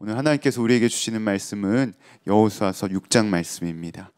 오늘 하나님께서 우리에게 주시는 말씀은 여호수아서 6장 말씀입니다.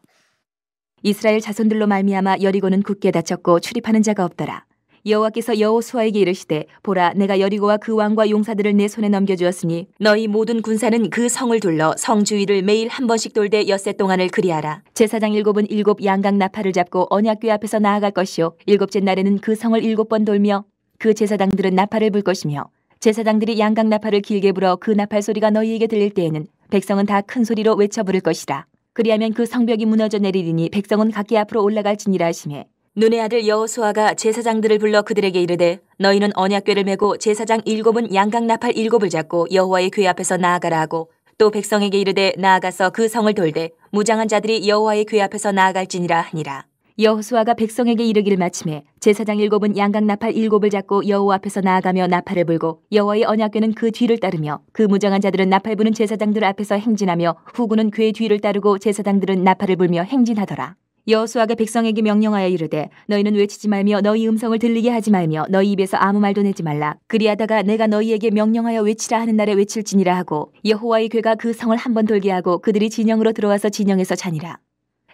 이스라엘 자손들로 말미암아 여리고는 굳게 다쳤고 출입하는 자가 없더라. 여호와께서 여호수아에게 이르시되 보라 내가 여리고와 그 왕과 용사들을 내 손에 넘겨 주었으니 너희 모든 군사는 그 성을 둘러 성 주위를 매일 한 번씩 돌되 엿새 동안을 그리하라 제사장 일곱은 일곱 양각 나팔을 잡고 언약궤 앞에서 나아갈 것이요 일곱째 날에는 그 성을 일곱 번 돌며 그 제사장들은 나팔을 불 것이며 제사장들이 양각 나팔을 길게 불어 그 나팔 소리가 너희에게 들릴 때에는 백성은 다 큰 소리로 외쳐 부를 것이라. 그리하면 그 성벽이 무너져 내리리니 백성은 각기 앞으로 올라갈지니라 하심에 눈의 아들 여호수아가 제사장들을 불러 그들에게 이르되 너희는 언약궤를 메고 제사장 일곱은 양각 나팔 일곱을 잡고 여호와의 궤 앞에서 나아가라 하고 또 백성에게 이르되 나아가서 그 성을 돌되 무장한 자들이 여호와의 궤 앞에서 나아갈지니라 하니라 여호수아가 백성에게 이르기를 마침에 제사장 일곱은 양각 나팔 일곱을 잡고 여호 앞에서 나아가며 나팔을 불고 여호와의 언약궤는 그 뒤를 따르며 그 무장한 자들은 나팔 부는 제사장들 앞에서 행진하며 후군은 그의 뒤를 따르고 제사장들은 나팔을 불며 행진하더라. 여호수아가 백성에게 명령하여 이르되 너희는 외치지 말며 너희 음성을 들리게 하지 말며 너희 입에서 아무 말도 내지 말라 그리하다가 내가 너희에게 명령하여 외치라 하는 날에 외칠지니라 하고 여호와의 괴가그 성을 한번 돌게 하고 그들이 진영으로 들어와서 진영에서 자니라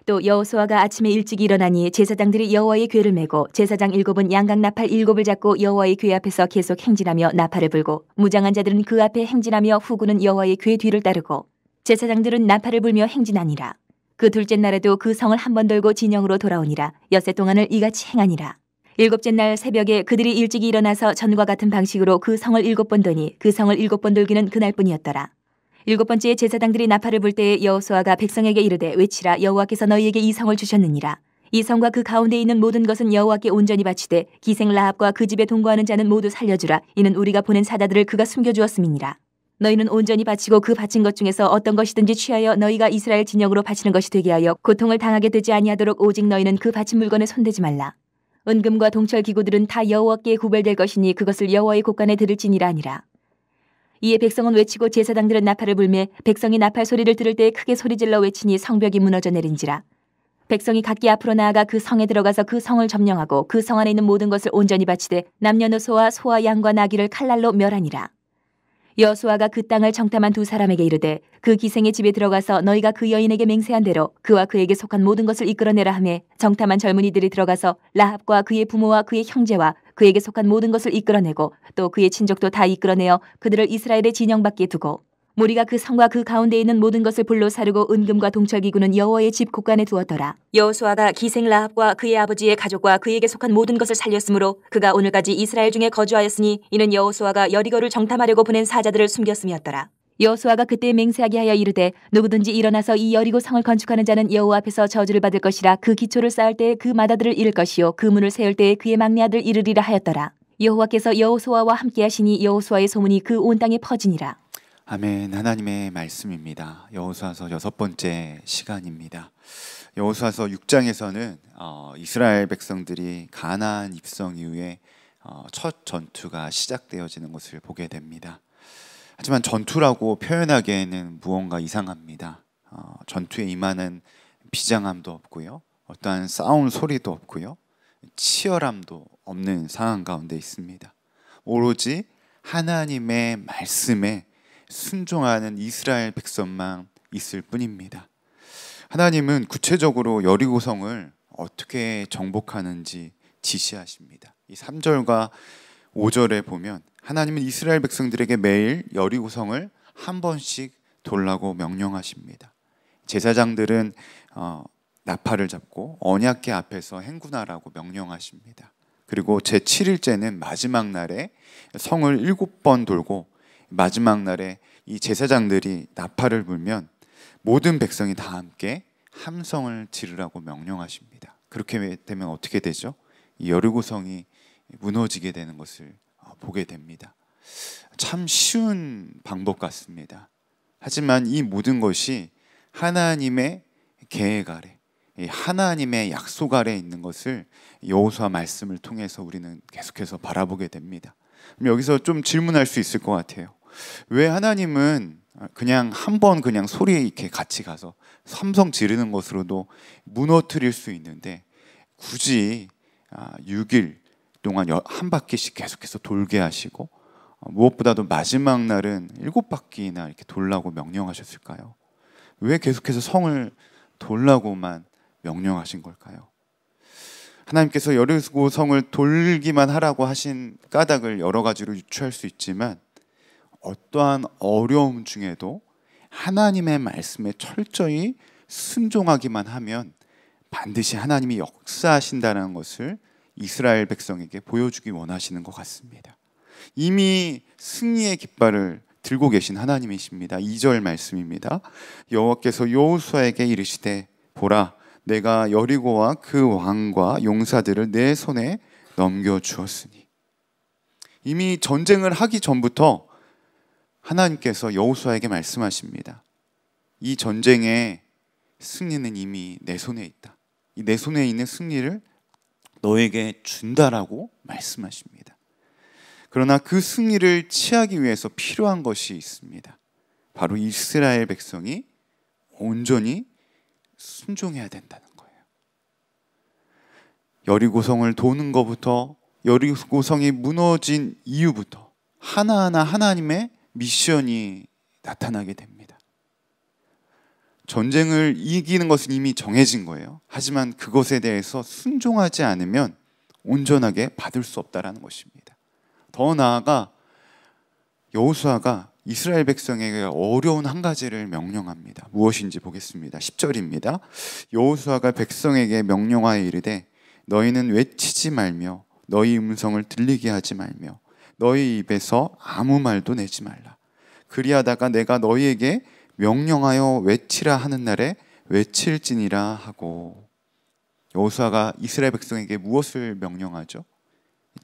또 여호수아가 아침에 일찍 일어나니 제사장들이 여호와의 괴를 메고 제사장 일곱은 양각 나팔 일곱을 잡고 여호와의 괴 앞에서 계속 행진하며 나팔을 불고 무장한 자들은 그 앞에 행진하며 후군은 여호와의 괴 뒤를 따르고 제사장들은 나팔을 불며 행진하니라 그 둘째 날에도 그 성을 한 번 돌고 진영으로 돌아오니라 여세 동안을 이같이 행하니라 일곱째 날 새벽에 그들이 일찍 일어나서 전과 같은 방식으로 그 성을 일곱 번 도니 그 성을 일곱 번 돌기는 그날뿐이었더라 일곱 번째 제사장들이 나팔을 불 때에 여호수아가 백성에게 이르되 외치라 여호와께서 너희에게 이 성을 주셨느니라. 이 성과 그 가운데 있는 모든 것은 여호와께 온전히 바치되 기생 라합과 그 집에 동거하는 자는 모두 살려주라. 이는 우리가 보낸 사자들을 그가 숨겨주었음이니라. 너희는 온전히 바치고 그 바친 것 중에서 어떤 것이든지 취하여 너희가 이스라엘 진영으로 바치는 것이 되게 하여 고통을 당하게 되지 아니하도록 오직 너희는 그 바친 물건에 손대지 말라. 은금과 동철 기구들은 다 여호와께 구별될 것이니 그것을 여호와의 곳간에 들을지니라 아니라. 이에 백성은 외치고 제사장들은 나팔을 불매 백성이 나팔 소리를 들을 때 크게 소리질러 외치니 성벽이 무너져 내린지라. 백성이 각기 앞으로 나아가 그 성에 들어가서 그 성을 점령하고 그 성 안에 있는 모든 것을 온전히 바치되 남녀노소와 소와 양과 나귀를 칼날로 멸하니라. 여수아가 그 땅을 정탐한 두 사람에게 이르되 그 기생의 집에 들어가서 너희가 그 여인에게 맹세한 대로 그와 그에게 속한 모든 것을 이끌어내라 하매 정탐한 젊은이들이 들어가서 라합과 그의 부모와 그의 형제와 그에게 속한 모든 것을 이끌어내고 또 그의 친족도 다 이끌어내어 그들을 이스라엘의 진영 밖에 두고 모리가 그 성과 그 가운데 있는 모든 것을 불로 사르고 은금과 동철기구는 여호와의 집 곳간에 두었더라. 여호수아가 기생 라합과 그의 아버지의 가족과 그에게 속한 모든 것을 살렸으므로 그가 오늘까지 이스라엘 중에 거주하였으니 이는 여호수아가 여리거를 정탐하려고 보낸 사자들을 숨겼음이었더라. 여수아가 그때 맹세하게 하여 이르되 누구든지 일어나서 이 여리고 성을 건축하는 자는 여호와 앞에서 저주를 받을 것이라 그 기초를 쌓을 때에 그 마다들을 잃을 것이요 그 문을 세울 때에 그의 막내 아들 잃으리라 하였더라 여호와께서 여호수아와 함께 하시니 여호수아의 소문이 그 온 땅에 퍼지니라 아멘 하나님의 말씀입니다 여호수아서 여섯 번째 시간입니다 여호수아서 6장에서는 어, 이스라엘 백성들이 가나안 입성 이후에 어, 첫 전투가 시작되어지는 것을 보게 됩니다 하지만 전투라고 표현하기에는 무언가 이상합니다. 어, 전투에 임하는 비장함도 없고요. 어떠한 싸운 소리도 없고요. 치열함도 없는 상황 가운데 있습니다. 오로지 하나님의 말씀에 순종하는 이스라엘 백성만 있을 뿐입니다. 하나님은 구체적으로 여리고성을 어떻게 정복하는지 지시하십니다. 이 3절과 5절에 보면 하나님은 이스라엘 백성들에게 매일 여리고성을 한 번씩 돌라고 명령하십니다. 제사장들은 어, 나팔을 잡고 언약계 앞에서 행군하라고 명령하십니다. 그리고 제 7일째는 마지막 날에 성을 일번 돌고 마지막 날에 이 제사장들이 나팔을 불면 모든 백성이 다 함께 함성을 지르라고 명령하십니다. 그렇게 되면 어떻게 되죠? 이 여리고성이 무너지게 되는 것을 보게 됩니다. 참 쉬운 방법 같습니다. 하지만 이 모든 것이 하나님의 계획 아래, 하나님의 약속 아래 있는 것을 여호수아 말씀을 통해서 우리는 계속해서 바라보게 됩니다. 여기서 좀 질문할 수 있을 것 같아요. 왜 하나님은 그냥 한번 그냥 소리에 이렇게 같이 가서 삼성 지르는 것으로도 무너뜨릴 수 있는데 굳이 6일 아, 동안 한 바퀴씩 계속해서 돌게 하시고 어, 무엇보다도 마지막 날은 일곱 바퀴나 이렇게 돌라고 명령하셨을까요? 왜 계속해서 성을 돌라고만 명령하신 걸까요? 하나님께서 여리고 성을 돌기만 하라고 하신 까닭을 여러 가지로 유추할 수 있지만 어떠한 어려움 중에도 하나님의 말씀에 철저히 순종하기만 하면 반드시 하나님이 역사하신다는 것을 이스라엘 백성에게 보여주기 원하시는 것 같습니다. 이미 승리의 깃발을 들고 계신 하나님이십니다. 2절 말씀입니다. 여호와께서 여호수아에게 이르시되 보라 내가 여리고와 그 왕과 용사들을 내 손에 넘겨 주었으니 이미 전쟁을 하기 전부터 하나님께서 여호수아에게 말씀하십니다. 이 전쟁의 승리는 이미 내 손에 있다. 이 내 손에 있는 승리를 너에게 준다라고 말씀하십니다. 그러나 그 승리를 취하기 위해서 필요한 것이 있습니다. 바로 이스라엘 백성이 온전히 순종해야 된다는 거예요. 여리고성을 도는 것부터 여리고성이 무너진 이유부터 하나하나 하나님의 미션이 나타나게 됩니다. 전쟁을 이기는 것은 이미 정해진 거예요. 하지만 그것에 대해서 순종하지 않으면 온전하게 받을 수 없다라는 것입니다. 더 나아가 여호수아가 이스라엘 백성에게 어려운 한 가지를 명령합니다. 무엇인지 보겠습니다. 10절입니다. 여호수아가 백성에게 명령하여 이르되 너희는 외치지 말며 너희 음성을 들리게 하지 말며 너희 입에서 아무 말도 내지 말라. 그리하다가 내가 너희에게 명령하여 외치라 하는 날에 외칠지니라 하고 여호수아가 이스라엘 백성에게 무엇을 명령하죠?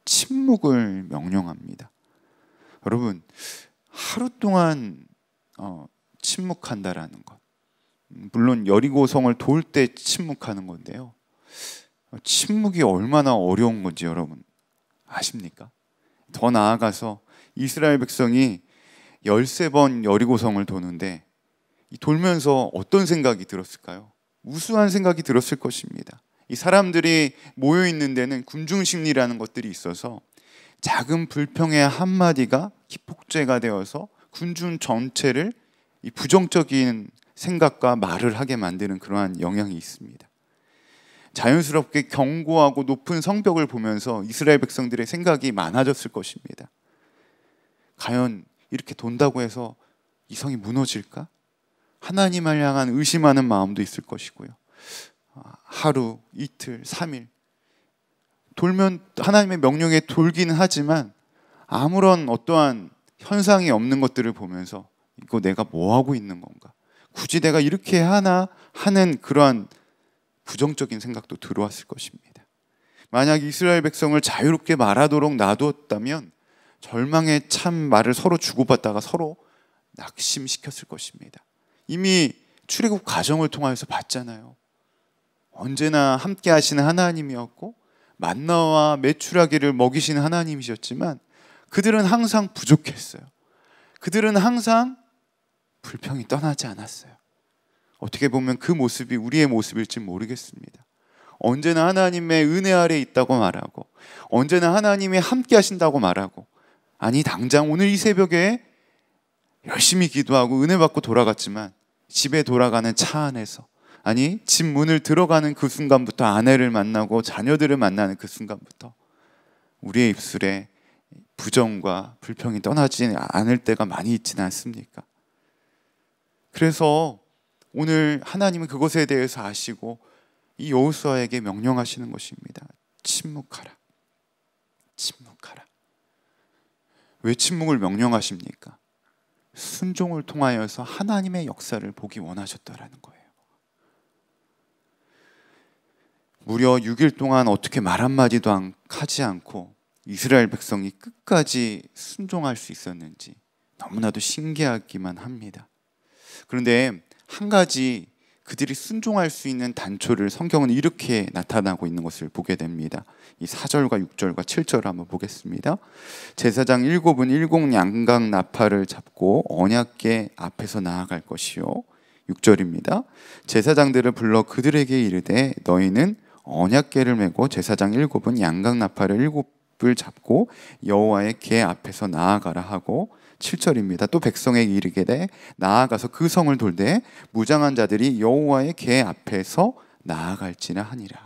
침묵을 명령합니다. 여러분 하루 동안 어, 침묵한다라는 것 물론 여리고성을 돌 때 침묵하는 건데요. 침묵이 얼마나 어려운 건지 여러분 아십니까? 더 나아가서 이스라엘 백성이 13번 여리고성을 도는데 돌면서 어떤 생각이 들었을까요? 우수한 생각이 들었을 것입니다. 이 사람들이 모여 있는 데는 군중 심리라는 것들이 있어서 작은 불평의 한마디가 기폭제가 되어서 군중 전체를 이 부정적인 생각과 말을 하게 만드는 그러한 영향이 있습니다. 자연스럽게 견고하고 높은 성벽을 보면서 이스라엘 백성들의 생각이 많아졌을 것입니다. 과연 이렇게 돈다고 해서 이 성이 무너질까? 하나님을 향한 의심하는 마음도 있을 것이고요. 아, 하루, 이틀, 3일 돌면 하나님의 명령에 돌기는 하지만 아무런 어떠한 현상이 없는 것들을 보면서 이거 내가 뭐 하고 있는 건가? 굳이 내가 이렇게 하나 하는 그러한 부정적인 생각도 들어왔을 것입니다. 만약 이스라엘 백성을 자유롭게 말하도록 놔두었다면 절망의 참 말을 서로 주고받다가 서로 낙심시켰을 것입니다. 이미 출애굽 과정을 통해서 봤잖아요. 언제나 함께 하시는 하나님이었고 만나와 메추라기를 먹이신 하나님이셨지만 그들은 항상 부족했어요. 그들은 항상 불평이 떠나지 않았어요. 어떻게 보면 그 모습이 우리의 모습일지 모르겠습니다. 언제나 하나님의 은혜 아래 있다고 말하고 언제나 하나님이 함께 하신다고 말하고 아니 당장 오늘 이 새벽에 열심히 기도하고 은혜 받고 돌아갔지만 집에 돌아가는 차 안에서 아니 집 문을 들어가는 그 순간부터 아내를 만나고 자녀들을 만나는 그 순간부터 우리의 입술에 부정과 불평이 떠나지 않을 때가 많이 있지는 않습니까? 그래서 오늘 하나님은 그것에 대해서 아시고 이 여호수아에게 명령하시는 것입니다. 침묵하라. 침묵하라. 왜 침묵을 명령하십니까? 순종을 통하여서 하나님의 역사를 보기 원하셨다라는 거예요. 무려 6일 동안 어떻게 말 한마디도 하지 않고 이스라엘 백성이 끝까지 순종할 수 있었는지 너무나도 신기하기만 합니다. 그런데 한 가지 그들이 순종할 수 있는 단초를 성경은 이렇게 나타나고 있는 것을 보게 됩니다. 이 4절과 6절과 7절을 한번 보겠습니다. 제사장 일곱은 일곱 양강 나팔을 잡고 언약계 앞에서 나아갈 것이요. 6절입니다. 제사장들을 불러 그들에게 이르되 너희는 언약계를 메고 제사장 일곱은 양강 나팔을 일곱을 잡고 여호와의 계 앞에서 나아가라 하고 7절입니다. 또 백성에게 이르게 되 나아가서 그 성을 돌되 무장한 자들이 여호와의 계 앞에서 나아갈지나 하니라.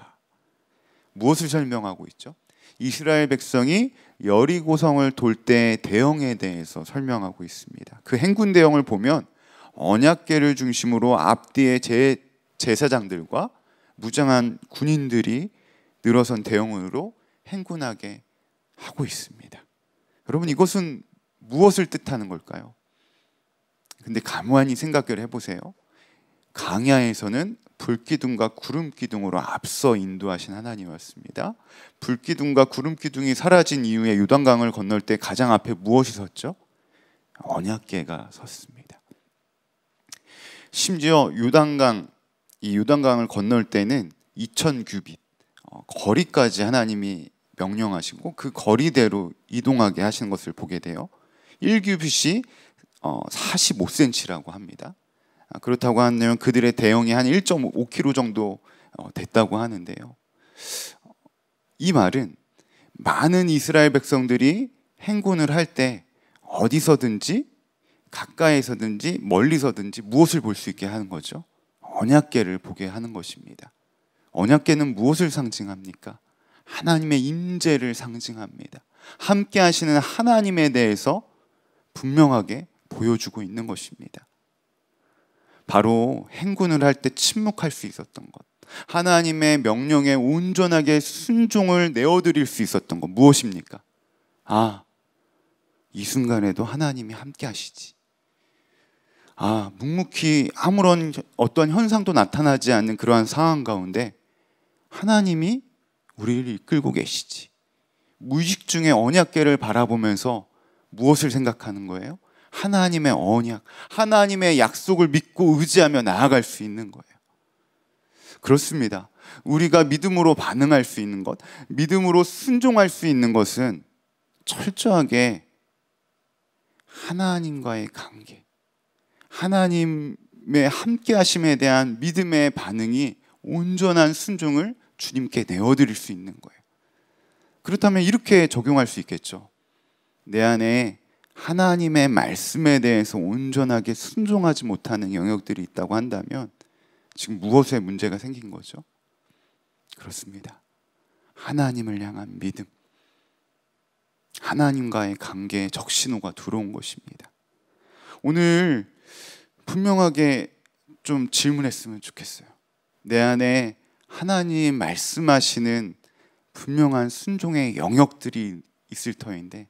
무엇을 설명하고 있죠? 이스라엘 백성이 여리고성을 돌 때 대형에 대해서 설명하고 있습니다. 그 행군 대형을 보면 언약계를 중심으로 앞뒤에 제, 제사장들과 무장한 군인들이 늘어선 대형으로 행군하게 하고 있습니다. 여러분 이것은 무엇을 뜻하는 걸까요? 근데 가만히 생각을 해보세요. 강야에서는 불기둥과 구름기둥으로 앞서 인도하신 하나님이었습니다. 불기둥과 구름기둥이 사라진 이후에 요단강을 건널 때 가장 앞에 무엇이 섰죠? 언약계가 섰습니다. 심지어 요단강 이 요단강을 건널 때는 2천 규빗 어, 거리까지 하나님이 명령하시고 그 거리대로 이동하게 하시는 것을 보게 돼요. 1규빗이 어, 45cm라고 합니다. 아, 그렇다고 하면 그들의 대형이 한 1.5kg 정도 어, 됐다고 하는데요. 이 말은 많은 이스라엘 백성들이 행군을 할 때 어디서든지 가까이서든지 멀리서든지 무엇을 볼 수 있게 하는 거죠. 언약계를 보게 하는 것입니다. 언약계는 무엇을 상징합니까? 하나님의 임재를 상징합니다. 함께 하시는 하나님에 대해서 분명하게 보여주고 있는 것입니다. 바로 행군을 할 때 침묵할 수 있었던 것. 하나님의 명령에 온전하게 순종을 내어드릴 수 있었던 것. 무엇입니까? 아, 이 순간에도 하나님이 함께 하시지. 아, 묵묵히 아무런 어떤 현상도 나타나지 않는 그러한 상황 가운데 하나님이 우리를 이끌고 계시지. 무의식 중에 언약계를 바라보면서 무엇을 생각하는 거예요? 하나님의 언약, 하나님의 약속을 믿고 의지하며 나아갈 수 있는 거예요. 그렇습니다. 우리가 믿음으로 반응할 수 있는 것, 믿음으로 순종할 수 있는 것은 철저하게 하나님과의 관계, 하나님의 함께 하심에 대한 믿음의 반응이 온전한 순종을 주님께 내어드릴 수 있는 거예요. 그렇다면 이렇게 적용할 수 있겠죠. 내 안에 하나님의 말씀에 대해서 온전하게 순종하지 못하는 영역들이 있다고 한다면 지금 무엇에 문제가 생긴 거죠? 그렇습니다. 하나님을 향한 믿음. 하나님과의 관계에 적신호가 들어온 것입니다. 오늘 분명하게 좀 질문했으면 좋겠어요. 내 안에 하나님 말씀하시는 분명한 순종의 영역들이 있을 터인데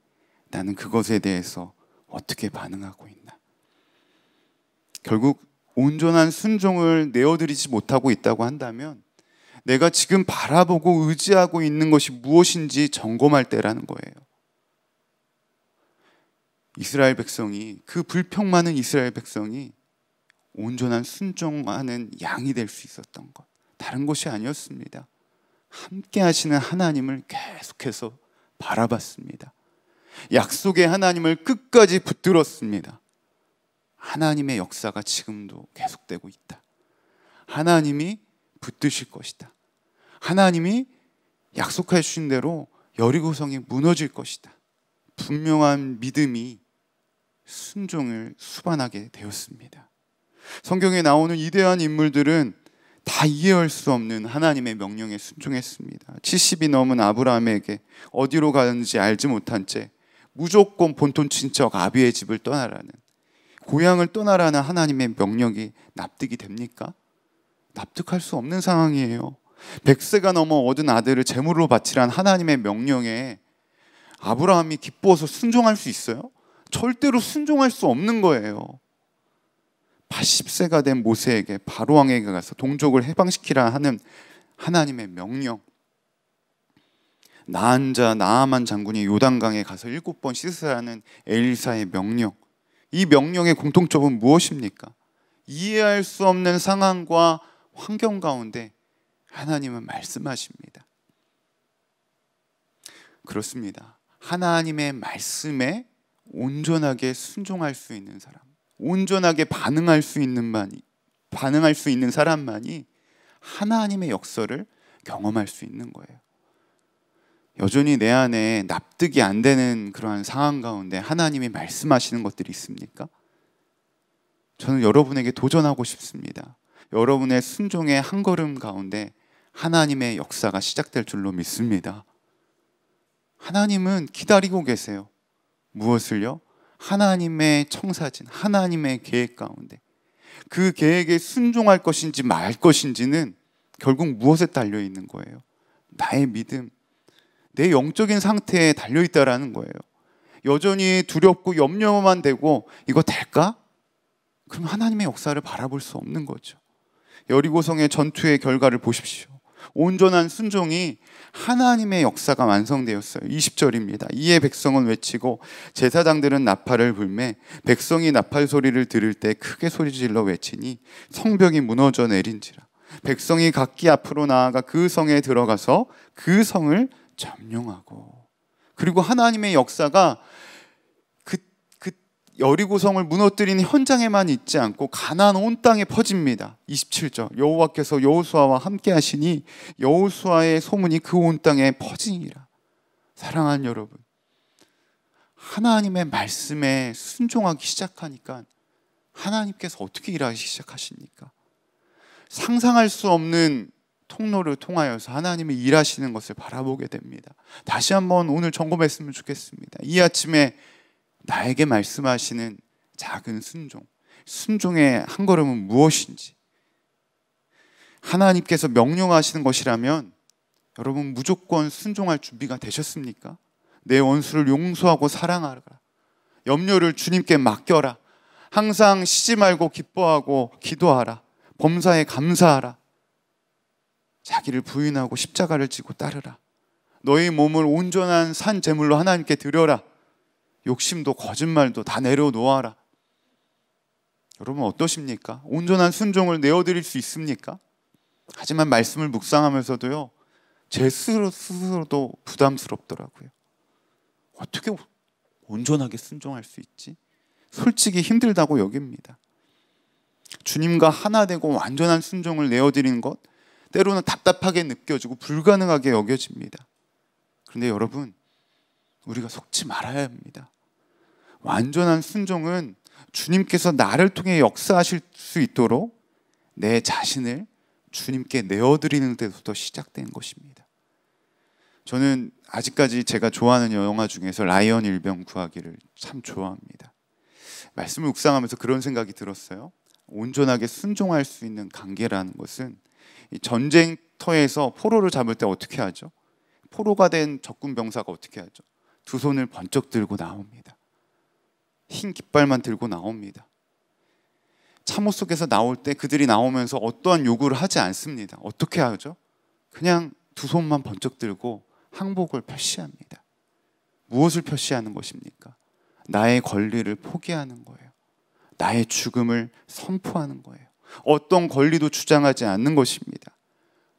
나는 그것에 대해서 어떻게 반응하고 있나. 결국 온전한 순종을 내어드리지 못하고 있다고 한다면 내가 지금 바라보고 의지하고 있는 것이 무엇인지 점검할 때라는 거예요. 이스라엘 백성이 그 불평 많은 이스라엘 백성이 온전한 순종하는 양이 될 수 있었던 것. 다른 것이 아니었습니다. 함께 하시는 하나님을 계속해서 바라봤습니다. 약속의 하나님을 끝까지 붙들었습니다. 하나님의 역사가 지금도 계속되고 있다. 하나님이 붙드실 것이다. 하나님이 약속해 신 대로 여리고성이 무너질 것이다. 분명한 믿음이 순종을 수반하게 되었습니다. 성경에 나오는 이대한 인물들은 다 이해할 수 없는 하나님의 명령에 순종했습니다. 70이 넘은 아브라함에게 어디로 가는지 알지 못한 채 무조건 본토 친척 아비의 집을 떠나라는 고향을 떠나라는 하나님의 명령이 납득이 됩니까? 납득할 수 없는 상황이에요. 1세가 넘어 얻은 아들을 제물로 바치란 하나님의 명령에 아브라함이 기뻐서 순종할 수 있어요? 절대로 순종할 수 없는 거예요. 80세가 된 모세에게 바로왕에게 가서 동족을 해방시키라 하는 하나님의 명령. 나한자 나아만 장군이 요단강에 가서 일곱 번 씻으라는 엘사의 명령. 이 명령의 공통점은 무엇입니까? 이해할 수 없는 상황과 환경 가운데 하나님은 말씀하십니다. 그렇습니다. 하나님의 말씀에 온전하게 순종할 수 있는 사람, 온전하게 반응할 수 있는 만이 반응할 수 있는 사람만이 하나님의 역사를 경험할 수 있는 거예요. 여전히 내 안에 납득이 안 되는 그러한 상황 가운데 하나님이 말씀하시는 것들이 있습니까? 저는 여러분에게 도전하고 싶습니다. 여러분의 순종의 한 걸음 가운데 하나님의 역사가 시작될 줄로 믿습니다. 하나님은 기다리고 계세요. 무엇을요? 하나님의 청사진, 하나님의 계획 가운데 그 계획에 순종할 것인지 말 것인지는 결국 무엇에 달려 있는 거예요? 나의 믿음, 내 영적인 상태에 달려 있다라는 거예요. 여전히 두렵고 염려만 되고 이거 될까? 그럼 하나님의 역사를 바라볼 수 없는 거죠. 여리고성의 전투의 결과를 보십시오. 온전한 순종이 하나님의 역사가 완성되었어요. 20절입니다. 이에 백성은 외치고 제사장들은 나팔을 불매 백성이 나팔 소리를 들을 때 크게 소리질러 외치니 성벽이 무너져 내린지라. 백성이 각기 앞으로 나아가 그 성에 들어가서 그 성을 점령하고 그리고 하나님의 역사가 그, 그, 여리고성을 무너뜨리는 현장에만 있지 않고 가나안 온 땅에 퍼집니다. 27절 여호와께서 여호수아와 함께 하시니 여호수아의 소문이 그 온 땅에 퍼지니라. 사랑하는 여러분 하나님의 말씀에 순종하기 시작하니까 하나님께서 어떻게 일하기 시작하십니까? 상상할 수 없는 통로를 통하여서 하나님이 일하시는 것을 바라보게 됩니다. 다시 한번 오늘 점검했으면 좋겠습니다. 이 아침에 나에게 말씀하시는 작은 순종, 순종의 한 걸음은 무엇인지, 하나님께서 명령하시는 것이라면 여러분 무조건 순종할 준비가 되셨습니까? 내 원수를 용서하고 사랑하라. 염려를 주님께 맡겨라. 항상 쉬지 말고 기뻐하고 기도하라. 범사에 감사하라. 자기를 부인하고 십자가를 지고 따르라. 너희 몸을 온전한 산 제물로 하나님께 드려라. 욕심도 거짓말도 다 내려놓아라. 여러분 어떠십니까? 온전한 순종을 내어드릴 수 있습니까? 하지만 말씀을 묵상하면서도요, 제 스스로, 도 부담스럽더라고요. 어떻게 온전하게 순종할 수 있지? 솔직히 힘들다고 여깁니다. 주님과 하나 되고 완전한 순종을 내어드리는 것, 때로는 답답하게 느껴지고 불가능하게 여겨집니다. 그런데 여러분, 우리가 속지 말아야 합니다. 완전한 순종은 주님께서 나를 통해 역사하실 수 있도록 내 자신을 주님께 내어드리는 데서부터 시작된 것입니다. 저는 아직까지 제가 좋아하는 영화 중에서 라이언 일병 구하기를 참 좋아합니다. 말씀을 묵상하면서 그런 생각이 들었어요. 온전하게 순종할 수 있는 관계라는 것은 전쟁터에서 포로를 잡을 때 어떻게 하죠? 포로가 된 적군 병사가 어떻게 하죠? 두 손을 번쩍 들고 나옵니다. 흰 깃발만 들고 나옵니다. 참호 속에서 나올 때 그들이 나오면서 어떠한 요구를 하지 않습니다. 어떻게 하죠? 그냥 두 손만 번쩍 들고 항복을 표시합니다. 무엇을 표시하는 것입니까? 나의 권리를 포기하는 거예요. 나의 죽음을 선포하는 거예요. 어떤 권리도 주장하지 않는 것입니다.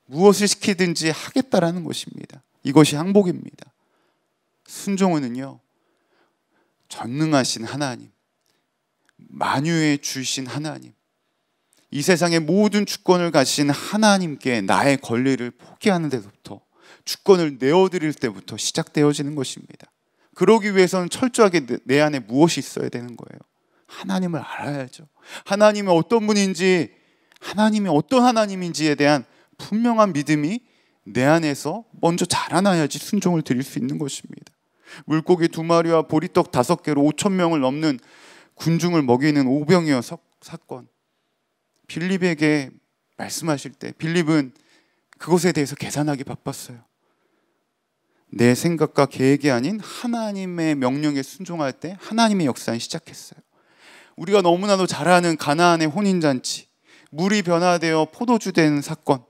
무엇을 시키든지 하겠다라는 것입니다. 이것이 항복입니다. 순종은요, 전능하신 하나님, 만유의 주신 하나님, 이 세상의 모든 주권을 가신 하나님께 나의 권리를 포기하는 데부터 주권을 내어드릴 때부터 시작되어지는 것입니다. 그러기 위해서는 철저하게 내 안에 무엇이 있어야 되는 거예요. 하나님을 알아야죠. 하나님이 어떤 분인지, 하나님이 어떤 하나님인지에 대한 분명한 믿음이 내 안에서 먼저 자라나야지 순종을 드릴 수 있는 것입니다. 물고기 두 마리와 보리떡 다섯 개로 오천 명을 넘는 군중을 먹이는 오병이어 사건. 빌립에게 말씀하실 때 빌립은 그것에 대해서 계산하기 바빴어요. 내 생각과 계획이 아닌 하나님의 명령에 순종할 때 하나님의 역사는 시작했어요. 우리가 너무나도 잘 아는 가나안의 혼인잔치, 물이 변화되어 포도주 된 사건.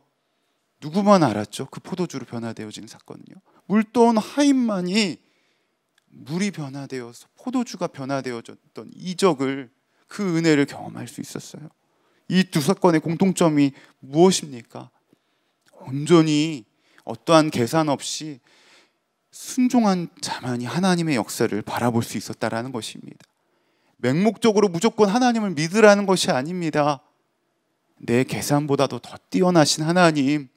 누구만 알았죠? 그 포도주로 변화되어진 사건은요. 물돈 하인만이 물이 변화되어서 포도주가 변화되어졌던 이적을 그 은혜를 경험할 수 있었어요. 이 두 사건의 공통점이 무엇입니까? 온전히 어떠한 계산 없이 순종한 자만이 하나님의 역사를 바라볼 수 있었다라는 것입니다. 맹목적으로 무조건 하나님을 믿으라는 것이 아닙니다. 내 계산보다도 더 뛰어나신 하나님,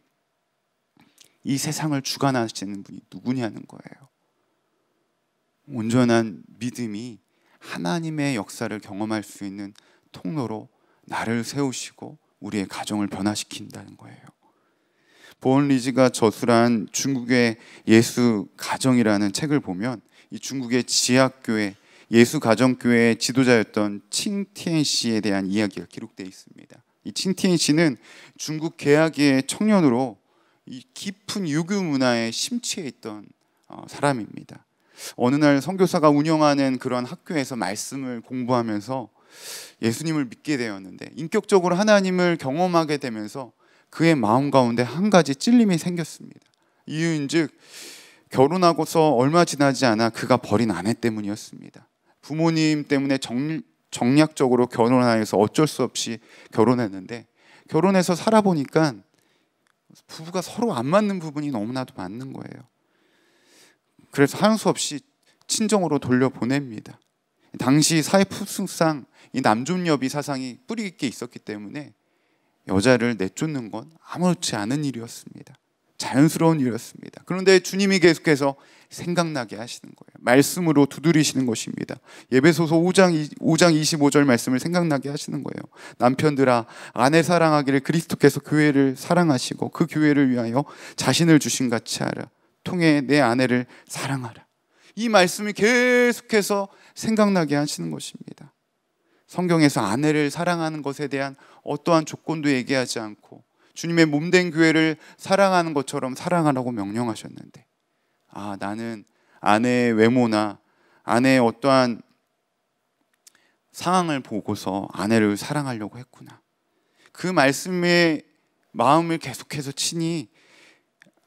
이 세상을 주관하시는 분이 누구냐는 거예요. 온전한 믿음이 하나님의 역사를 경험할 수 있는 통로로 나를 세우시고 우리의 가정을 변화시킨다는 거예요. 보원 리지가 저술한 중국의 예수 가정이라는 책을 보면 이 중국의 지학교의 예수 가정교회의 지도자였던 칭티엔 씨에 대한 이야기가 기록되어 있습니다. 이 칭티엔 씨는 중국 개학의 청년으로 이 깊은 유교 문화에 심취해 있던 어, 사람입니다. 어느 날 선교사가 운영하는 그런 학교에서 말씀을 공부하면서 예수님을 믿게 되었는데 인격적으로 하나님을 경험하게 되면서 그의 마음 가운데 한 가지 찔림이 생겼습니다. 이유인즉 결혼하고서 얼마 지나지 않아 그가 버린 아내 때문이었습니다. 부모님 때문에 정, 정략적으로 결혼하여서 어쩔 수 없이 결혼했는데 결혼해서 살아보니까 부부가 서로 안 맞는 부분이 너무나도 많는 거예요. 그래서 한수 없이 친정으로 돌려보냅니다. 당시 사회 풍습상 이 남존여비 사상이 뿌리 깊게 있었기 때문에 여자를 내쫓는 건 아무렇지 않은 일이었습니다. 자연스러운 일이었습니다. 그런데 주님이 계속해서 생각나게 하시는 거예요. 말씀으로 두드리시는 것입니다. 예배소서 5장 5장 25절 말씀을 생각나게 하시는 거예요. 남편들아 아내 사랑하기를 그리스도께서 교회를 사랑하시고 그 교회를 위하여 자신을 주신 같이 하라. 통해 내 아내를 사랑하라. 이 말씀이 계속해서 생각나게 하시는 것입니다. 성경에서 아내를 사랑하는 것에 대한 어떠한 조건도 얘기하지 않고 주님의 몸된 교회를 사랑하는 것처럼 사랑하라고 명령하셨는데 아, 나는 아내의 외모나 아내의 어떠한 상황을 보고서 아내를 사랑하려고 했구나. 그 말씀에 마음을 계속해서 치니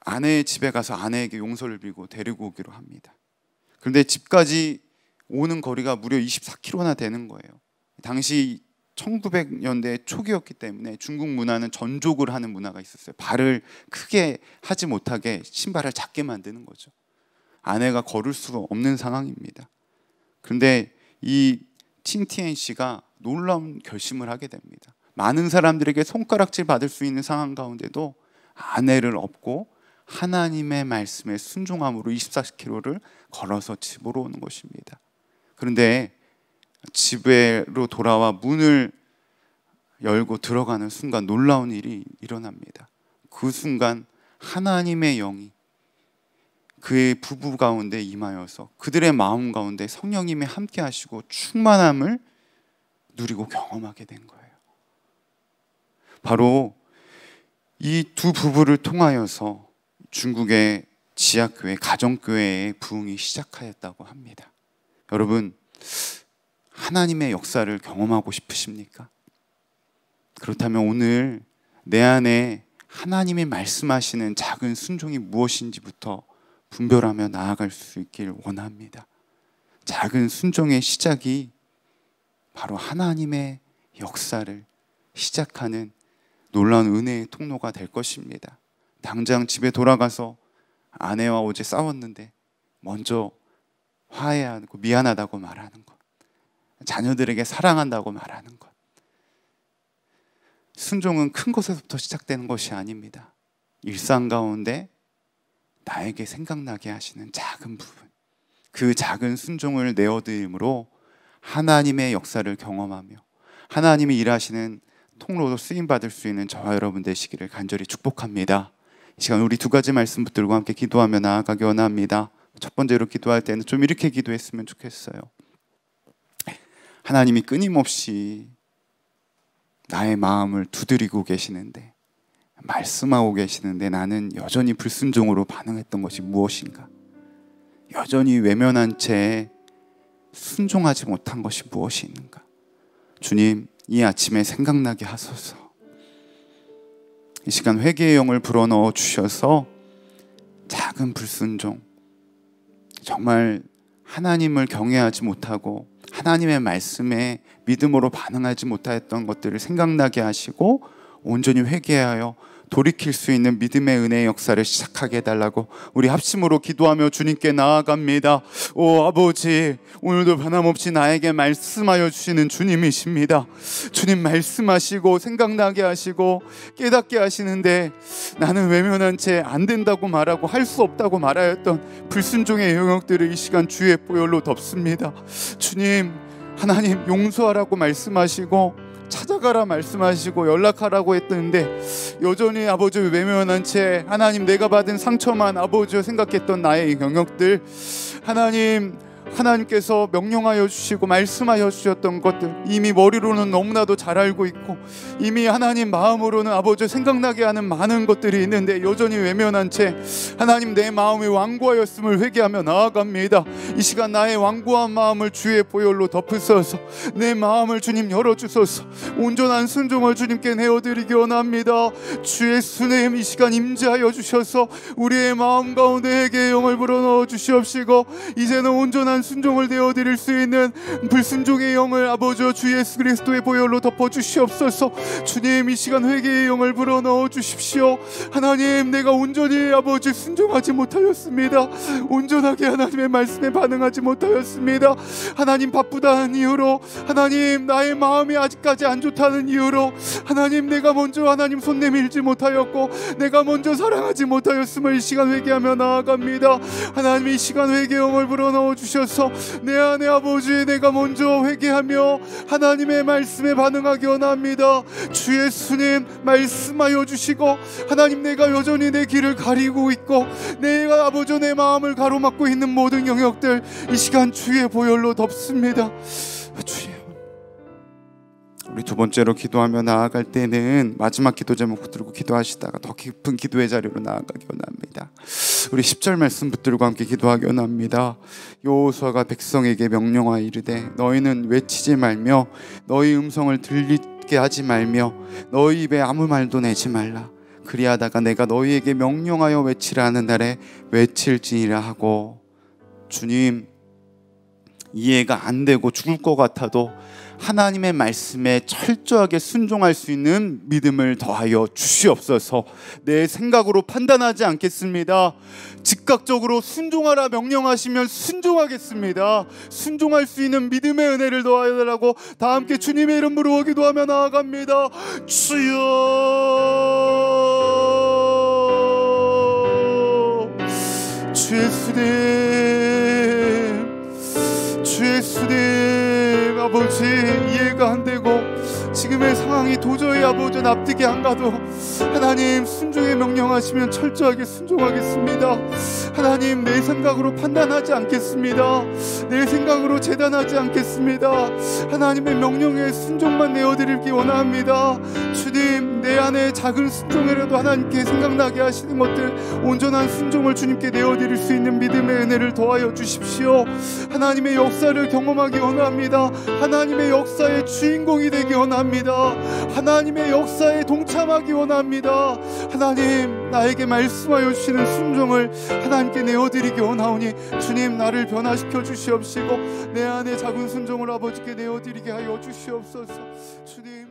아내의 집에 가서 아내에게 용서를 빌고 데리고 오기로 합니다. 그런데 집까지 오는 거리가 무려 24km나 되는 거예요. 당시 1900년대 초기였기 때문에 중국 문화는 전족을 하는 문화가 있었어요. 발을 크게 하지 못하게 신발을 작게 만드는 거죠. 아내가 걸을 수가 없는 상황입니다. 그런데 이 틴티엔 씨가 놀라운 결심을 하게 됩니다. 많은 사람들에게 손가락질 받을 수 있는 상황 가운데도 아내를 업고 하나님의 말씀에 순종함으로 24km를 걸어서 집으로 오는 것입니다. 그런데 집에로 돌아와 문을 열고 들어가는 순간 놀라운 일이 일어납니다. 그 순간 하나님의 영이 그의 부부 가운데 임하여서 그들의 마음 가운데 성령님이 함께 하시고 충만함을 누리고 경험하게 된 거예요. 바로 이 두 부부를 통하여서 중국의 지하교회, 가정교회의 부흥이 시작하였다고 합니다. 여러분, 하나님의 역사를 경험하고 싶으십니까? 그렇다면 오늘 내 안에 하나님이 말씀하시는 작은 순종이 무엇인지부터 분별하며 나아갈 수 있길 원합니다. 작은 순종의 시작이 바로 하나님의 역사를 시작하는 놀라운 은혜의 통로가 될 것입니다. 당장 집에 돌아가서 아내와 어제 싸웠는데 먼저 화해하고 미안하다고 말하는 것. 자녀들에게 사랑한다고 말하는 것. 순종은 큰 것에서부터 시작되는 것이 아닙니다. 일상 가운데 나에게 생각나게 하시는 작은 부분. 그 작은 순종을 내어드림으로 하나님의 역사를 경험하며 하나님이 일하시는 통로로 쓰임받을 수 있는 저와 여러분 되시기를 간절히 축복합니다. 이 시간 우리 두 가지 말씀 붙들고 함께 기도하며 나아가기 원합니다. 첫 번째로 기도할 때는 좀 이렇게 기도했으면 좋겠어요. 하나님이 끊임없이 나의 마음을 두드리고 계시는데 말씀하고 계시는데 나는 여전히 불순종으로 반응했던 것이 무엇인가? 여전히 외면한 채 순종하지 못한 것이 무엇이 있는가? 주님, 이 아침에 생각나게 하소서. 이 시간 회개의 영을 불어넣어 주셔서 작은 불순종, 정말 하나님을 경외하지 못하고 하나님의 말씀에 믿음으로 반응하지 못하였던 것들을 생각나게 하시고 온전히 회개하여 돌이킬 수 있는 믿음의 은혜의 역사를 시작하게 해달라고 우리 합심으로 기도하며 주님께 나아갑니다. 오 아버지 오늘도 변함없이 나에게 말씀하여 주시는 주님이십니다. 주님 말씀하시고 생각나게 하시고 깨닫게 하시는데 나는 외면한 채 안 된다고 말하고 할 수 없다고 말하였던 불순종의 영역들을 이 시간 주의 보혈로 덮습니다. 주님 하나님 용서하라고 말씀하시고 찾아가라 말씀하시고 연락하라고 했는데 여전히 아버지 외면한 채 하나님 내가 받은 상처만 아버지 생각했던 나의 영역들 하나님 하나님께서 명령하여 주시고 말씀하여 주셨던 것들 이미 머리로는 너무나도 잘 알고 있고 이미 하나님 마음으로는 아버지 생각나게 하는 많은 것들이 있는데 여전히 외면한 채 하나님 내 마음이 완고하였음을 회개하며 나아갑니다. 이 시간 나의 완고한 마음을 주의 보혈로 덮으소서 내 마음을 주님 열어주소서 온전한 순종을 주님께 내어드리기 원합니다. 주의 순님이 시간 임재하여 주셔서 우리의 마음 가운데 에개 영을 불어넣어 주시옵시고 이제는 온전한 온전한 순종을 되어 드릴 수 있는 불순종의 영을 아버지주 예수 그리스도의 보혈로 덮어 주시옵소서. 주님 이 시간 회개의 영을 불어넣어 주십시오. 하나님 내가 온전히 아버지 순종하지 못하였습니다. 온전하게 하나님의 말씀에 반응하지 못하였습니다. 하나님 바쁘다는 이유로 하나님 나의 마음이 아직까지 안 좋다는 이유로 하나님 내가 먼저 하나님 손 내밀지 못하였고 내가 먼저 사랑하지 못하였음을 이 시간 회개하며 나아갑니다. 하나님 이 시간 회개의 영을 불어넣어 주셔 주옵서내 안에 아버지 내가 먼저 회개하며 하나님의 말씀에 반응하기 원합니다 주의 수님 말씀하여 주시고 하나님 내가 여전히 내 길을 가리고 있고 내가 아버지 내 마음을 가로막고 있는 모든 영역들 이 시간 주의 보혈로 덮습니다 주의 우리 두 번째로 기도하며 나아갈 때는 마지막 기도 제목 들고 기도하시다가 더 깊은 기도의 자리로 나아가기 원합니다. 우리 10절 말씀 붙들고 함께 기도하기 원합니다. 여호수아가 백성에게 명령하 이르되 너희는 외치지 말며 너희 음성을 들리게 하지 말며 너희 입에 아무 말도 내지 말라. 그리하다가 내가 너희에게 명령하여 외치라 하는 날에 외칠지니라 하고 주님 이해가 안 되고 죽을 것 같아도 하나님의 말씀에 철저하게 순종할 수 있는 믿음을 더하여 주시옵소서. 내 생각으로 판단하지 않겠습니다. 즉각적으로 순종하라 명령하시면 순종하겠습니다. 순종할 수 있는 믿음의 은혜를 더하여 달라고 다 함께 주님의 이름으로 기도하며 나아갑니다. 주여. 주예 수님. 아버지 이해가 안 되고 지금의 상황이 도저히 아버지 납득이 안 가도 하나님 순종의 명령하시면 철저하게 순종하겠습니다. 하나님 내 생각으로 판단하지 않겠습니다. 내 생각으로 재단하지 않겠습니다. 하나님의 명령에 순종만 내어드리기 원합니다. 주님 내 안에 작은 순종이라도 하나님께 생각나게 하시는 것들 온전한 순종을 주님께 내어드릴 수 있는 믿음의 은혜를 더하여 주십시오 하나님의 역사를 경험하기 원합니다 하나님의 역사의 주인공이 되기 원합니다 하나님의 역사에 동참하기 원합니다 하나님 나에게 말씀하여 주시는 순종을 하나님께 내어드리기 원하오니 주님 나를 변화시켜 주시옵시고 내 안에 작은 순종을 아버지께 내어드리게 하여 주시옵소서 주님